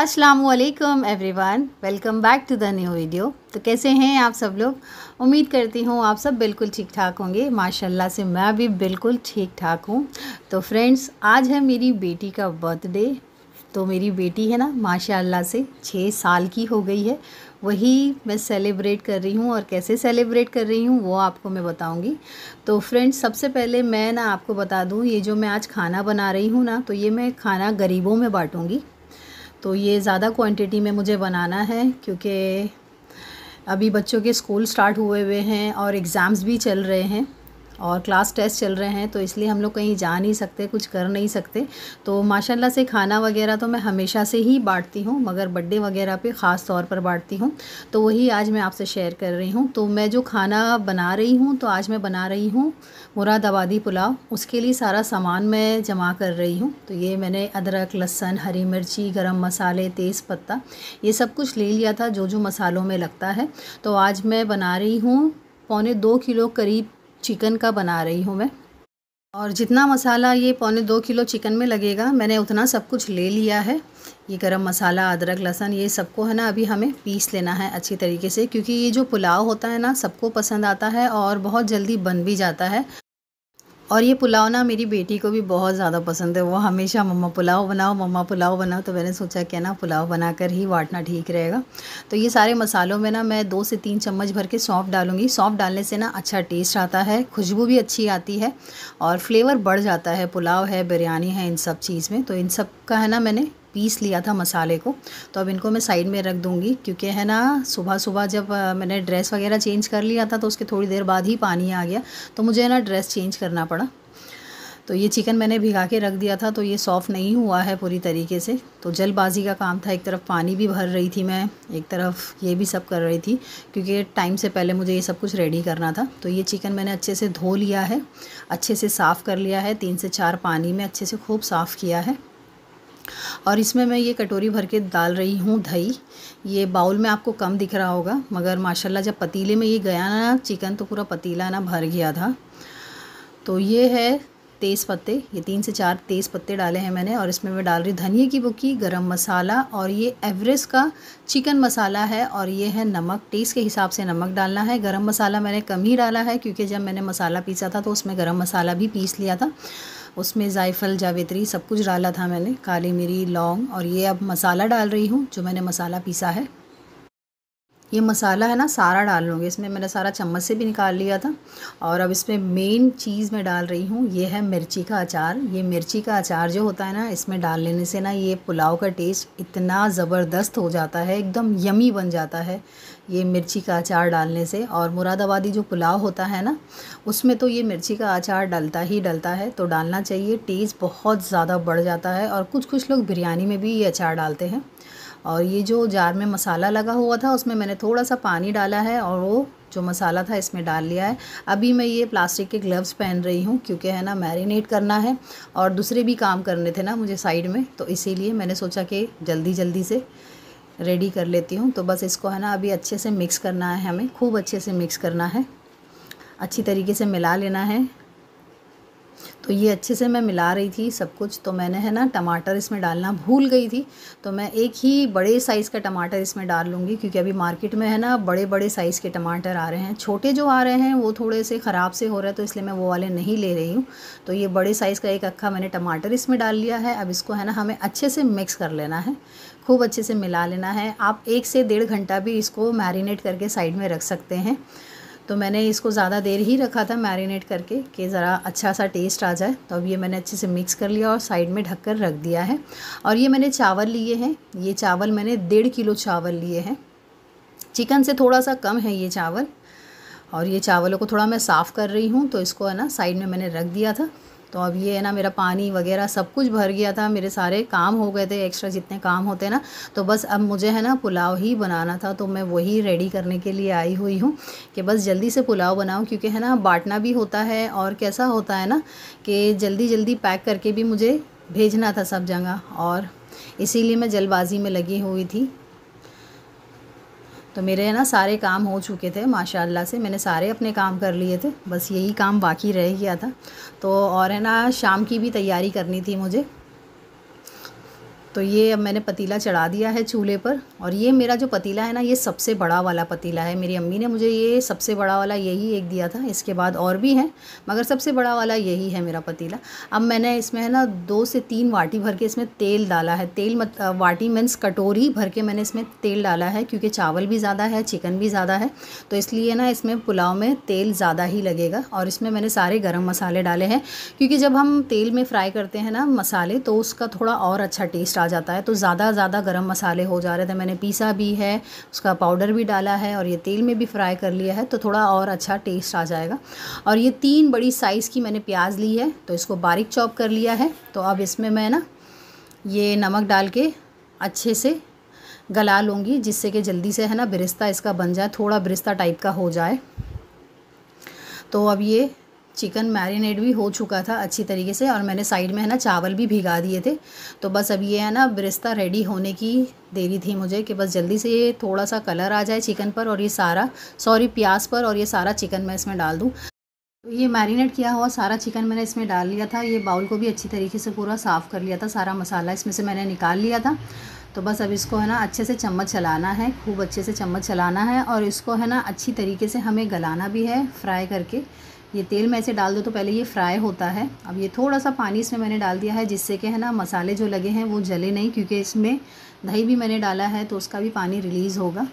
वालेकुम everyone welcome back to the new video तो कैसे हैं आप सब लोग उम्मीद करती हूँ आप सब बिल्कुल ठीक ठाक होंगे माशाल्लाह से मैं भी बिल्कुल ठीक ठाक हूँ तो फ्रेंड्स आज है मेरी बेटी का बर्थडे तो मेरी बेटी है ना माशाल्लाह से छः साल की हो गई है वही मैं सेलिब्रेट कर रही हूँ और कैसे सेलिब्रेट कर रही हूँ वो आपको मैं बताऊँगी तो फ्रेंड्स सबसे पहले मैं ना आपको बता दूँ ये जो मैं आज खाना बना रही हूँ ना तो ये मैं खाना गरीबों में बाँटूँगी तो ये ज़्यादा क्वांटिटी में मुझे बनाना है क्योंकि अभी बच्चों के स्कूल स्टार्ट हुए हुए हैं और एग्ज़ाम्स भी चल रहे हैं और क्लास टेस्ट चल रहे हैं तो इसलिए हम लोग कहीं जा नहीं सकते कुछ कर नहीं सकते तो माशाल्लाह से खाना वगैरह तो मैं हमेशा से ही बांटती हूँ मगर बर्थडे वगैरह पे ख़ास तौर पर बांटती हूँ तो वही आज मैं आपसे शेयर कर रही हूँ तो मैं जो खाना बना रही हूँ तो आज मैं बना रही हूँ मुरादाबादी पुलाव उसके लिए सारा सामान मैं जमा कर रही हूँ तो ये मैंने अदरक लहसन हरी मिर्ची गर्म मसाले तेज़ पत्ता ये सब कुछ ले लिया था जो जो मसालों में लगता है तो आज मैं बना रही हूँ पौने दो किलो करीब चिकन का बना रही हूँ मैं और जितना मसाला ये पौने दो किलो चिकन में लगेगा मैंने उतना सब कुछ ले लिया है ये गरम मसाला अदरक लहसन ये सबको है ना अभी हमें पीस लेना है अच्छी तरीके से क्योंकि ये जो पुलाव होता है ना सबको पसंद आता है और बहुत जल्दी बन भी जाता है और ये पुलाव ना मेरी बेटी को भी बहुत ज़्यादा पसंद है वो हमेशा मम्मा पुलाव बनाओ मम्मा पुलाव बनाओ तो मैंने सोचा कि ना पुलाव बनाकर ही वाटना ठीक रहेगा तो ये सारे मसालों में ना मैं दो से तीन चम्मच भर के सौंफ डालूंगी सौंफ डालने से ना अच्छा टेस्ट आता है खुशबू भी अच्छी आती है और फ्लेवर बढ़ जाता है पुलाव है बिरयानी है इन सब चीज़ में तो इन सब का है ना मैंने पीस लिया था मसाले को तो अब इनको मैं साइड में रख दूँगी क्योंकि है ना सुबह सुबह जब मैंने ड्रेस वगैरह चेंज कर लिया था तो उसके थोड़ी देर बाद ही पानी आ गया तो मुझे है ना ड्रेस चेंज करना पड़ा तो ये चिकन मैंने भिगा के रख दिया था तो ये सॉफ़्ट नहीं हुआ है पूरी तरीके से तो जल्दबाजी का काम था एक तरफ पानी भी भर रही थी मैं एक तरफ ये भी सब कर रही थी क्योंकि टाइम से पहले मुझे ये सब कुछ रेडी करना था तो ये चिकन मैंने अच्छे से धो लिया है अच्छे से साफ़ कर लिया है तीन से चार पानी में अच्छे से खूब साफ़ किया है और इसमें मैं ये कटोरी भर के डाल रही हूँ दही ये बाउल में आपको कम दिख रहा होगा मगर माशाल्लाह जब पतीले में ये गया ना चिकन तो पूरा पतीला ना भर गया था तो ये है तेज़ पत्ते ये तीन से चार तेज़ पत्ते डाले हैं मैंने और इसमें मैं डाल रही धनिए की बुकी गरम मसाला और ये एवरेस्ट का चिकन मसाला है और ये है नमक टेस्ट के हिसाब से नमक डालना है गरम मसाला मैंने कम ही डाला है क्योंकि जब मैंने मसाला पीसा था तो उसमें गरम मसाला भी पीस लिया था उसमें जायफल जावेत्री सब कुछ डाला था मैंने काली मिरी लौंग और ये अब मसाला डाल रही हूँ जो मैंने मसाला पीसा है ये मसाला है ना सारा डाल लूँगी इसमें मैंने सारा चम्मच से भी निकाल लिया था और अब इसमें मेन चीज़ मैं डाल रही हूँ ये है मिर्ची का अचार ये मिर्ची का अचार जो होता है ना इसमें डाल लेने से ना ये पुलाव का टेस्ट इतना ज़बरदस्त हो जाता है एकदम यमी बन जाता है ये मिर्ची का अचार डालने से और मुरादाबादी जो पुलाव होता है ना उसमें तो ये मिर्ची का अचार डलता ही डलता है तो डालना चाहिए टेस्ट बहुत ज़्यादा बढ़ जाता है और कुछ कुछ लोग बिरयानी में भी ये अचार डालते हैं और ये जो जार में मसाला लगा हुआ था उसमें मैंने थोड़ा सा पानी डाला है और वो जो मसाला था इसमें डाल लिया है अभी मैं ये प्लास्टिक के ग्लव्स पहन रही हूँ क्योंकि है ना मैरिनेट करना है और दूसरे भी काम करने थे ना मुझे साइड में तो इसीलिए मैंने सोचा कि जल्दी जल्दी से रेडी कर लेती हूँ तो बस इसको है ना अभी अच्छे से मिक्स करना है हमें खूब अच्छे से मिक्स करना है अच्छी तरीके से मिला लेना है तो ये अच्छे से मैं मिला रही थी सब कुछ तो मैंने है ना टमाटर इसमें डालना भूल गई थी तो मैं एक ही बड़े साइज़ का टमाटर इसमें डाल लूँगी क्योंकि अभी मार्केट में है ना बड़े बड़े साइज़ के टमाटर आ रहे हैं छोटे जो आ रहे हैं वो थोड़े से ख़राब से हो रहे हैं तो इसलिए मैं वो वाले नहीं ले रही हूँ तो ये बड़े साइज़ का एक अक्खा मैंने टमाटर इसमें डाल लिया है अब इसको है ना हमें अच्छे से मिक्स कर लेना है खूब अच्छे से मिला लेना है आप एक से डेढ़ घंटा भी इसको मैरिनेट करके साइड में रख सकते हैं तो मैंने इसको ज़्यादा देर ही रखा था मैरिनेट करके कि ज़रा अच्छा सा टेस्ट आ जाए तो अब ये मैंने अच्छे से मिक्स कर लिया और साइड में ढक कर रख दिया है और ये मैंने चावल लिए हैं ये चावल मैंने डेढ़ किलो चावल लिए हैं चिकन से थोड़ा सा कम है ये चावल और ये चावलों को थोड़ा मैं साफ़ कर रही हूँ तो इसको है ना साइड में मैंने रख दिया था तो अब ये है ना मेरा पानी वगैरह सब कुछ भर गया था मेरे सारे काम हो गए थे एक्स्ट्रा जितने काम होते हैं ना तो बस अब मुझे है ना पुलाव ही बनाना था तो मैं वही रेडी करने के लिए आई हुई हूँ कि बस जल्दी से पुलाव बनाऊँ क्योंकि है ना बांटना भी होता है और कैसा होता है ना कि जल्दी जल्दी पैक करके भी मुझे भेजना था सब जगह और इसीलिए मैं जल्दबाजी में लगी हुई थी तो मेरे है ना सारे काम हो चुके थे माशाल्लाह से मैंने सारे अपने काम कर लिए थे बस यही काम बाकी रह गया था तो और है ना शाम की भी तैयारी करनी थी मुझे तो ये अब मैंने पतीला चढ़ा दिया है चूल्हे पर और ये मेरा जो पतीला है ना ये सबसे बड़ा वाला पतीला है मेरी अम्मी ने मुझे ये सबसे बड़ा वाला यही एक दिया था इसके बाद और भी हैं मगर सबसे बड़ा वाला यही है मेरा पतीला अब मैंने इसमें है ना दो से तीन वाटी भर के इसमें तेल डाला है तेल मत वाटी मीन्स कटोरी भर के मैंने इसमें तेल डाला है क्योंकि चावल भी ज़्यादा है चिकन भी ज़्यादा है तो इसलिए ना इसमें पुलाव में तेल ज़्यादा ही लगेगा और इसमें मैंने सारे गर्म मसाले डाले हैं क्योंकि जब हम तेल में फ्राई करते हैं ना मसाले तो उसका थोड़ा और अच्छा टेस्ट आ जाता है तो ज़्यादा ज़्यादा गर्म मसाले हो जा रहे थे मैंने पीसा भी है उसका पाउडर भी डाला है और ये तेल में भी फ्राई कर लिया है तो थोड़ा और अच्छा टेस्ट आ जाएगा और ये तीन बड़ी साइज़ की मैंने प्याज ली है तो इसको बारीक चॉप कर लिया है तो अब इसमें मैं ना ये नमक डाल के अच्छे से गला लूँगी जिससे कि जल्दी से है ना बिरिस्ता इसका बन जाए थोड़ा बिरिस्ता टाइप का हो जाए तो अब ये चिकन मैरिनेट भी हो चुका था अच्छी तरीके से और मैंने साइड में है ना चावल भी भिगा दिए थे तो बस अब ये है ना ब्रिस्ता रेडी होने की देरी थी मुझे कि बस जल्दी से ये थोड़ा सा कलर आ जाए चिकन पर और ये सारा सॉरी प्याज पर और ये सारा चिकन मैं इसमें डाल दूँ तो ये मैरिनेट किया हुआ सारा चिकन मैंने इसमें डाल लिया था ये बाउल को भी अच्छी तरीके से पूरा साफ़ कर लिया था सारा मसाला इसमें से मैंने निकाल लिया था तो बस अब इसको है ना अच्छे से चम्मच चलाना है खूब अच्छे से चम्मच चलाना है और इसको है ना अच्छी तरीके से हमें गलाना भी है फ्राई करके ये तेल में ऐसे डाल दो तो पहले ये फ्राई होता है अब ये थोड़ा सा पानी इसमें मैंने डाल दिया है जिससे कि है ना मसाले जो लगे हैं वो जले नहीं क्योंकि इसमें दही भी मैंने डाला है तो उसका भी पानी रिलीज़ होगा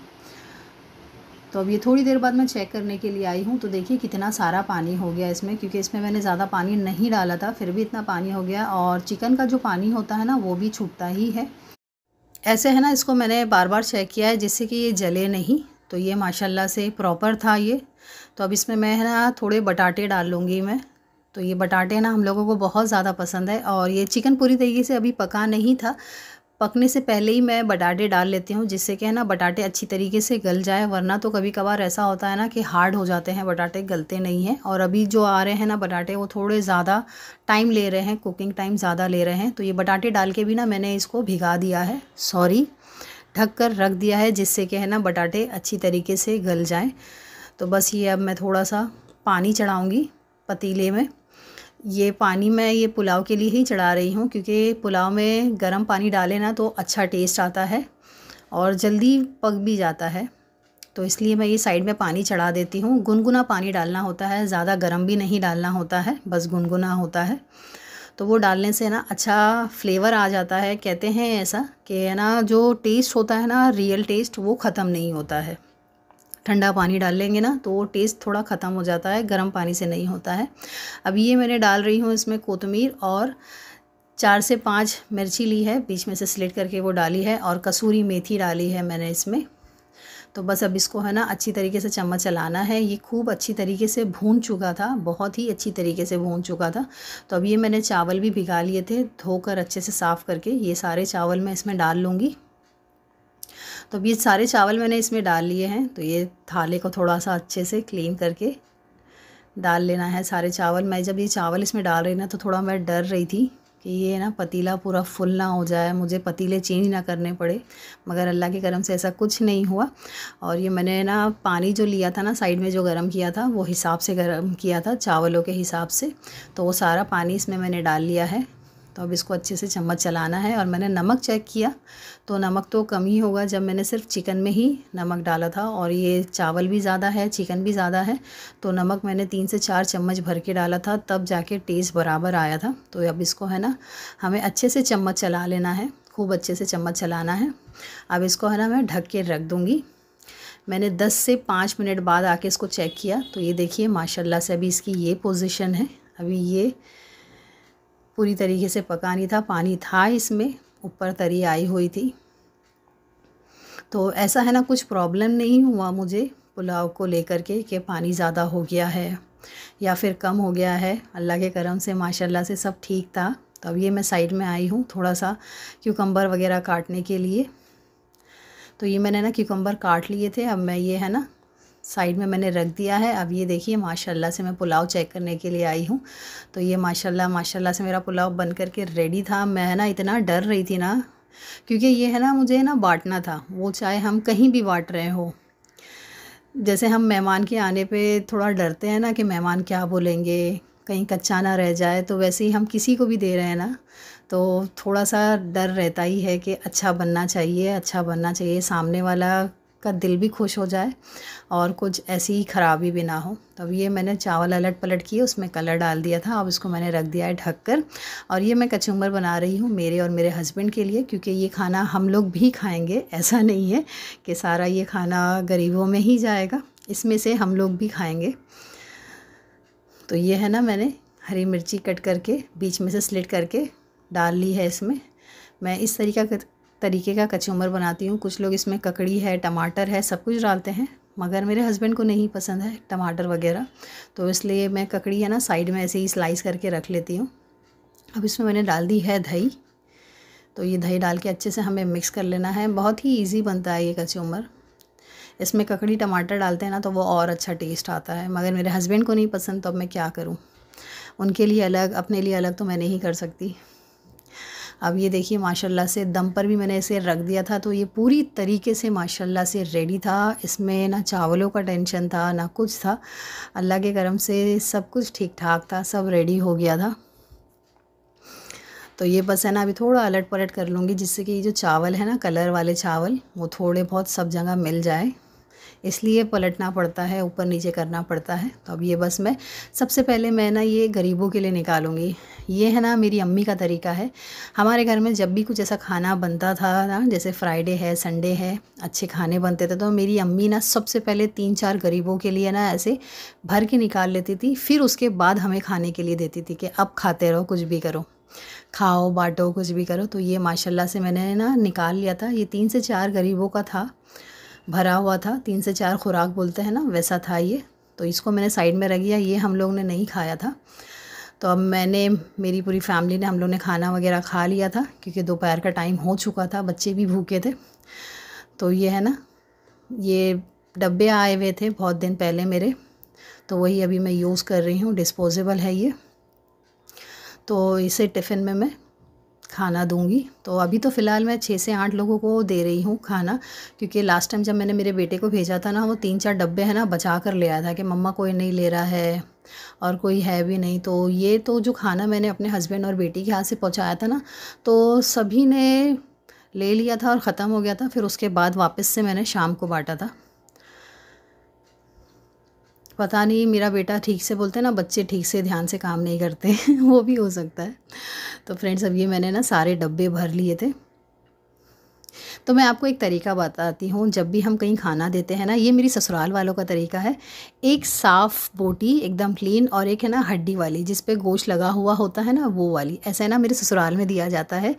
तो अब ये थोड़ी देर बाद मैं चेक करने के लिए आई हूँ तो देखिए कितना सारा पानी हो गया इसमें क्योंकि इसमें मैंने ज़्यादा पानी नहीं डाला था फिर भी इतना पानी हो गया और चिकन का जो पानी होता है ना वो भी छूटता ही है ऐसे है ना इसको मैंने बार बार चेक किया है जिससे कि ये जले नहीं तो ये माशाल्लाह से प्रॉपर था ये तो अब इसमें मैं ना थोड़े बटाटे डाल लूँगी मैं तो ये बटाटे ना हम लोगों को बहुत ज़्यादा पसंद है और ये चिकन पूरी तरीके से अभी पका नहीं था पकने से पहले ही मैं बटाटे डाल लेती हूँ जिससे कि है ना बटाटे अच्छी तरीके से गल जाए वरना तो कभी कभार ऐसा होता है ना कि हार्ड हो जाते हैं बटाटे गलते नहीं हैं और अभी जो आ रहे हैं ना बटाटे वो थोड़े ज़्यादा टाइम ले रहे हैं कुकिंग टाइम ज़्यादा ले रहे हैं तो ये बटाटे डाल के भी ना मैंने इसको भिगा दिया है सॉरी ढक कर रख दिया है जिससे क्या है ना बटाटे अच्छी तरीके से गल जाएं तो बस ये अब मैं थोड़ा सा पानी चढ़ाऊँगी पतीले में ये पानी मैं ये पुलाव के लिए ही चढ़ा रही हूँ क्योंकि पुलाव में गर्म पानी डाले ना तो अच्छा टेस्ट आता है और जल्दी पक भी जाता है तो इसलिए मैं ये साइड में पानी चढ़ा देती हूँ गुनगुना पानी डालना होता है ज़्यादा गर्म भी नहीं डालना होता है बस गुनगुना होता है तो वो डालने से ना अच्छा फ्लेवर आ जाता है कहते हैं ऐसा कि है ना जो टेस्ट होता है ना रियल टेस्ट वो ख़त्म नहीं होता है ठंडा पानी डाल लेंगे ना तो वो टेस्ट थोड़ा ख़त्म हो जाता है गर्म पानी से नहीं होता है अब ये मैंने डाल रही हूँ इसमें कोतमीर और चार से पाँच मिर्ची ली है बीच में से स्लेट करके वो डाली है और कसूरी मेथी डाली है मैंने इसमें तो बस अब इसको है ना अच्छी तरीके से चम्मच चलाना है ये खूब अच्छी तरीके से भून चुका था बहुत ही अच्छी तरीके से भून चुका था तो अब ये मैंने चावल भी भिगा लिए थे धोकर अच्छे से साफ़ करके ये सारे चावल मैं इसमें डाल लूँगी तो अब ये सारे चावल मैंने इसमें डाल लिए हैं तो ये थाले को थोड़ा सा अच्छे से क्लीन करके डाल लेना है सारे चावल मैं जब ये चावल इसमें डाल रही ना तो थोड़ा मैं डर रही थी कि ये ना पतीला पूरा फुल ना हो जाए मुझे पतीले चेंज ना करने पड़े मगर अल्लाह के करम से ऐसा कुछ नहीं हुआ और ये मैंने ना पानी जो लिया था ना साइड में जो गर्म किया था वो हिसाब से गर्म किया था चावलों के हिसाब से तो वो सारा पानी इसमें मैंने डाल लिया है तो अब इसको अच्छे से चम्मच चलाना है और मैंने नमक चेक किया तो नमक तो कम ही होगा जब मैंने सिर्फ चिकन में ही नमक डाला था और ये चावल भी ज़्यादा है चिकन भी ज़्यादा है तो नमक मैंने तीन से चार चम्मच भर के डाला था तब जाके टेस्ट बराबर आया था तो अब इसको है ना हमें अच्छे से चम्मच चला लेना है खूब अच्छे से चम्मच चलाना है अब इसको है ना मैं ढक के रख दूँगी मैंने 10 से 5 मिनट बाद आके इसको चेक किया तो ये देखिए माशाल्लाह से अभी इसकी ये पोजीशन है अभी ये पूरी तरीके से पका नहीं था पानी था इसमें ऊपर तरी आई हुई थी तो ऐसा है ना कुछ प्रॉब्लम नहीं हुआ मुझे पुलाव को लेकर के कि पानी ज़्यादा हो गया है या फिर कम हो गया है अल्लाह के करम से माशाल्लाह से सब ठीक था तो अब ये मैं साइड में आई हूँ थोड़ा सा क्यूकम्बर वगैरह काटने के लिए तो ये मैंने ना क्यूकम्बर काट लिए थे अब मैं ये है ना साइड में मैंने रख दिया है अब ये देखिए माशाल्लाह से मैं पुलाव चेक करने के लिए आई हूँ तो ये माशाल्लाह माशाल्लाह से मेरा पुलाव बन करके रेडी था मैं ना इतना डर रही थी ना क्योंकि ये है ना मुझे ना बांटना था वो चाहे हम कहीं भी बांट रहे हो जैसे हम मेहमान के आने पे थोड़ा डरते हैं ना कि मेहमान क्या बोलेंगे कहीं कच्चा ना रह जाए तो वैसे ही हम किसी को भी दे रहे हैं ना तो थोड़ा सा डर रहता ही है कि अच्छा बनना चाहिए अच्छा बनना चाहिए सामने वाला का दिल भी खुश हो जाए और कुछ ऐसी ही ख़राबी भी ना हो तब ये मैंने चावल अलट पलट किए उसमें कलर डाल दिया था अब इसको मैंने रख दिया है ढक कर और ये मैं कचुम्बर बना रही हूँ मेरे और मेरे हस्बैंड के लिए क्योंकि ये खाना हम लोग भी खाएंगे ऐसा नहीं है कि सारा ये खाना गरीबों में ही जाएगा इसमें से हम लोग भी खाएँगे तो ये है ना मैंने हरी मिर्ची कट करके बीच में से स्लिट करके डाल ली है इसमें मैं इस तरीका तरीके का कचूमर बनाती हूँ कुछ लोग इसमें ककड़ी है टमाटर है सब कुछ डालते हैं मगर मेरे हस्बैंड को नहीं पसंद है टमाटर वगैरह तो इसलिए मैं ककड़ी है ना साइड में ऐसे ही स्लाइस करके रख लेती हूँ अब इसमें मैंने डाल दी है दही तो ये दही डाल के अच्छे से हमें मिक्स कर लेना है बहुत ही ईजी बनता है ये कचूमर इसमें ककड़ी टमाटर डालते हैं ना तो वो और अच्छा टेस्ट आता है मगर मेरे हस्बैंड को नहीं पसंद तो अब मैं क्या करूँ उनके लिए अलग अपने लिए अलग तो मैं नहीं कर सकती अब ये देखिए माशाल्लाह से दम पर भी मैंने इसे रख दिया था तो ये पूरी तरीके से माशाल्लाह से रेडी था इसमें ना चावलों का टेंशन था ना कुछ था अल्लाह के करम से सब कुछ ठीक ठाक था सब रेडी हो गया था तो ये बस है ना अभी थोड़ा अलट पलट कर लूँगी जिससे कि ये जो चावल है ना कलर वाले चावल वो थोड़े बहुत सब जगह मिल जाए इसलिए पलटना पड़ता है ऊपर नीचे करना पड़ता है तो अब ये बस मैं सबसे पहले मैं ना ये गरीबों के लिए निकालूंगी ये है ना मेरी अम्मी का तरीका है हमारे घर में जब भी कुछ ऐसा खाना बनता था ना जैसे फ्राइडे है संडे है अच्छे खाने बनते थे तो मेरी अम्मी ना सबसे पहले तीन चार गरीबों के लिए ना ऐसे भर के निकाल लेती थी फिर उसके बाद हमें खाने के लिए देती थी कि अब खाते रहो कुछ भी करो खाओ बांटो कुछ भी करो तो ये माशाल्लाह से मैंने ना निकाल लिया था ये तीन से चार गरीबों का था भरा हुआ था तीन से चार खुराक बोलते हैं ना वैसा था ये तो इसको मैंने साइड में रख दिया ये हम लोग ने नहीं खाया था तो अब मैंने मेरी पूरी फैमिली ने हम लोग ने खाना वगैरह खा लिया था क्योंकि दोपहर का टाइम हो चुका था बच्चे भी भूखे थे तो ये है ना ये डब्बे आए हुए थे बहुत दिन पहले मेरे तो वही अभी मैं यूज़ कर रही हूँ डिस्पोजेबल है ये तो इसे टिफ़िन में मैं खाना दूंगी तो अभी तो फ़िलहाल मैं छः से आठ लोगों को दे रही हूँ खाना क्योंकि लास्ट टाइम जब मैंने मेरे बेटे को भेजा था ना वो तीन चार डब्बे है ना बचा कर ले आया था कि मम्मा कोई नहीं ले रहा है और कोई है भी नहीं तो ये तो जो खाना मैंने अपने हस्बैंड और बेटी के हाथ से पहुँचाया था ना तो सभी ने ले लिया था और ख़त्म हो गया था फिर उसके बाद वापस से मैंने शाम को बांटा था पता नहीं मेरा बेटा ठीक से बोलते ना बच्चे ठीक से ध्यान से काम नहीं करते वो भी हो सकता है तो फ्रेंड्स अब ये मैंने ना सारे डब्बे भर लिए थे तो मैं आपको एक तरीका बताती हूँ जब भी हम कहीं खाना देते हैं ना ये मेरी ससुराल वालों का तरीका है एक साफ़ बोटी एकदम क्लीन और एक है ना हड्डी वाली जिस पे गोश लगा हुआ होता है ना वो वाली ऐसा है ना मेरे ससुराल में दिया जाता है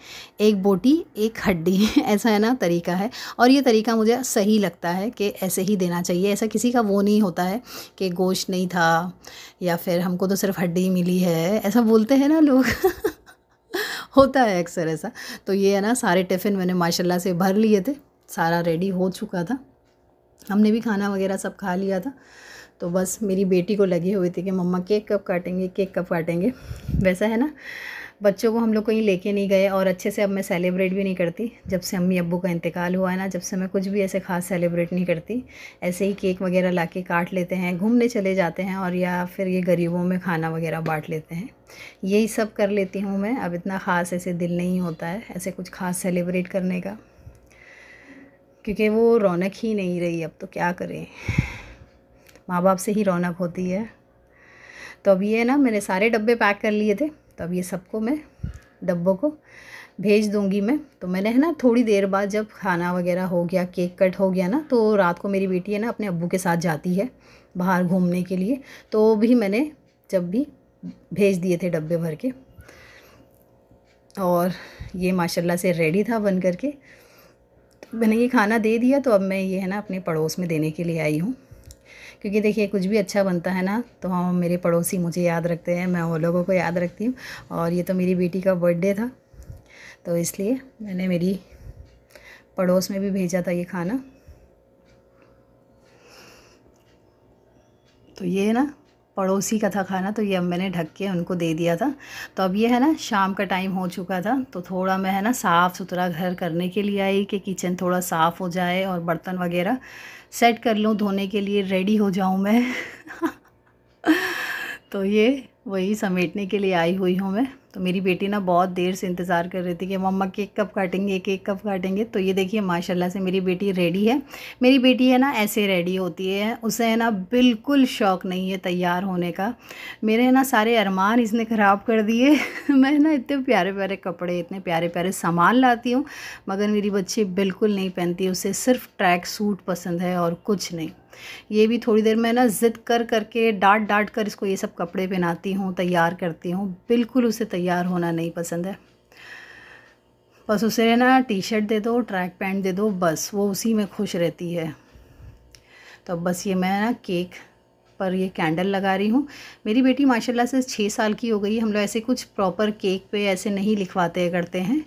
एक बोटी एक हड्डी ऐसा है ना तरीका है और ये तरीका मुझे सही लगता है कि ऐसे ही देना चाहिए ऐसा किसी का वो नहीं होता है कि गोश्त नहीं था या फिर हमको तो सिर्फ हड्डी मिली है ऐसा बोलते हैं ना लोग होता है अक्सर ऐसा तो ये है ना सारे टिफ़िन मैंने माशाल्लाह से भर लिए थे सारा रेडी हो चुका था हमने भी खाना वगैरह सब खा लिया था तो बस मेरी बेटी को लगी हुई थी कि मम्मा केक कब काटेंगे केक कब काटेंगे वैसा है ना बच्चों को हम लोग कहीं लेके नहीं गए और अच्छे से अब मैं सेलिब्रेट भी नहीं करती जब से अम्मी अब्बू का इंतकाल हुआ है ना जब से मैं कुछ भी ऐसे ख़ास सेलिब्रेट नहीं करती ऐसे ही केक वगैरह ला के काट लेते हैं घूमने चले जाते हैं और या फिर ये गरीबों में खाना वगैरह बाँट लेते हैं यही सब कर लेती हूँ मैं अब इतना ख़ास ऐसे दिल नहीं होता है ऐसे कुछ ख़ास सेलिब्रेट करने का क्योंकि वो रौनक ही नहीं रही अब तो क्या करें माँ बाप से ही रौनक होती है तो अब ये ना मैंने सारे डब्बे पैक कर लिए थे तो अब ये सबको मैं डब्बों को भेज दूंगी मैं तो मैंने है ना थोड़ी देर बाद जब खाना वगैरह हो गया केक कट हो गया ना तो रात को मेरी बेटी है ना अपने अब्बू के साथ जाती है बाहर घूमने के लिए तो भी मैंने जब भी भेज दिए थे डब्बे भर के और ये माशाल्लाह से रेडी था बन करके तो मैंने ये खाना दे दिया तो अब मैं ये है ना अपने पड़ोस में देने के लिए आई हूँ क्योंकि देखिए कुछ भी अच्छा बनता है ना तो हम मेरे पड़ोसी मुझे याद रखते हैं मैं वो लोगों को याद रखती हूँ और ये तो मेरी बेटी का बर्थडे था तो इसलिए मैंने मेरी पड़ोस में भी भेजा था ये खाना तो ये है ना पड़ोसी का था खाना तो ये अब मैंने ढक के उनको दे दिया था तो अब ये है ना शाम का टाइम हो चुका था तो थोड़ा मैं है ना साफ़ सुथरा घर करने के लिए आई कि किचन थोड़ा साफ़ हो जाए और बर्तन वगैरह सेट कर लूँ धोने के लिए रेडी हो जाऊँ मैं तो ये वही समेटने के लिए आई हुई हूँ मैं तो मेरी बेटी ना बहुत देर से इंतज़ार कर रही थी कि मम्मा केक कब काटेंगे केक कब काटेंगे तो ये देखिए माशाल्लाह से मेरी बेटी रेडी है मेरी बेटी है ना ऐसे रेडी होती है उसे है ना बिल्कुल शौक़ नहीं है तैयार होने का मेरे है ना सारे अरमान इसने ख़राब कर दिए मैं ना इतने प्यारे प्यारे कपड़े इतने प्यारे प्यारे सामान लाती हूँ मगर मेरी बच्ची बिल्कुल नहीं पहनती उसे सिर्फ ट्रैक सूट पसंद है और कुछ नहीं ये भी थोड़ी देर में ना ज़िद कर करके डांट डांट कर इसको ये सब कपड़े पहनाती हूँ तैयार करती हूँ बिल्कुल उसे तैयार होना नहीं पसंद है बस उसे ना टी शर्ट दे दो ट्रैक पैंट दे दो बस वो उसी में खुश रहती है तो बस ये मैं ना केक पर ये कैंडल लगा रही हूँ मेरी बेटी माशाल्लाह से छः साल की हो गई है हम लोग ऐसे कुछ प्रॉपर केक पे ऐसे नहीं लिखवाते करते हैं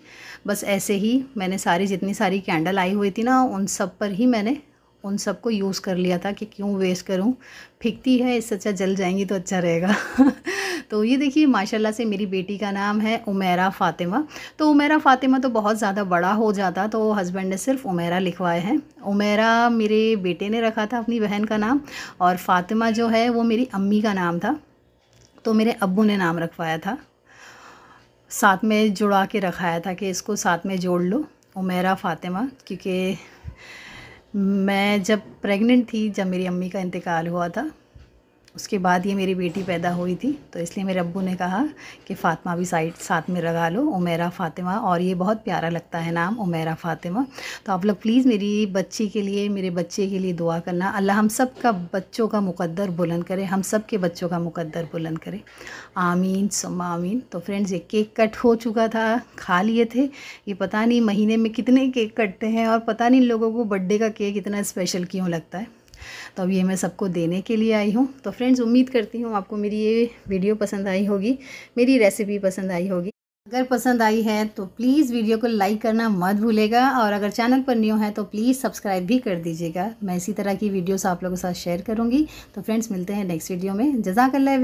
बस ऐसे ही मैंने सारी जितनी सारी कैंडल आई हुई थी ना उन सब पर ही मैंने उन सबको यूज़ कर लिया था कि क्यों वेस्ट करूं फिकती है इससे अच्छा जल जाएंगी तो अच्छा रहेगा तो ये देखिए माशाल्लाह से मेरी बेटी का नाम है उमेरा फ़ातिमा तो उमेरा फ़ातिमा तो बहुत ज़्यादा बड़ा हो जाता तो हस्बैंड ने सिर्फ उमेरा लिखवाए हैं उमेरा मेरे बेटे ने रखा था अपनी बहन का नाम और फ़ातिमा जो है वो मेरी अम्मी का नाम था तो मेरे अबू ने नाम रखवाया था साथ में जुड़ा के रखाया था कि इसको साथ में जोड़ लो उमेरा फ़ातिमा क्योंकि मैं जब प्रेग्नेंट थी जब मेरी अम्मी का इंतकाल हुआ था उसके बाद ये मेरी बेटी पैदा हुई थी तो इसलिए मेरे अब्बू ने कहा कि फ़ातिमा भी साइड साथ में लगा लो उमेरा फ़ातिमा और ये बहुत प्यारा लगता है नाम उमेरा फ़ातिमा तो आप लोग प्लीज़ मेरी बच्ची के लिए मेरे बच्चे के लिए दुआ करना अल्लाह हम सब का बच्चों का मुकद्दर बुलंद करे हम सब के बच्चों का मुकद्दर बुलंद करे आमीन सुम आमीन तो फ्रेंड्स ये केक कट हो चुका था खा लिए थे ये पता नहीं महीने में कितने केक कटते हैं और पता नहीं लोगों को बर्थडे का केक इतना स्पेशल क्यों लगता है तो अब ये मैं सबको देने के लिए आई हूँ तो फ्रेंड्स उम्मीद करती हूँ आपको मेरी ये वीडियो पसंद आई होगी मेरी रेसिपी पसंद आई होगी अगर पसंद आई है तो प्लीज़ वीडियो को लाइक करना मत भूलेगा और अगर चैनल पर न्यू है तो प्लीज़ सब्सक्राइब भी कर दीजिएगा मैं इसी तरह की वीडियोस आप लोगों के साथ शेयर करूँगी तो फ्रेंड्स मिलते हैं नेक्स्ट वीडियो में जजाकल्ला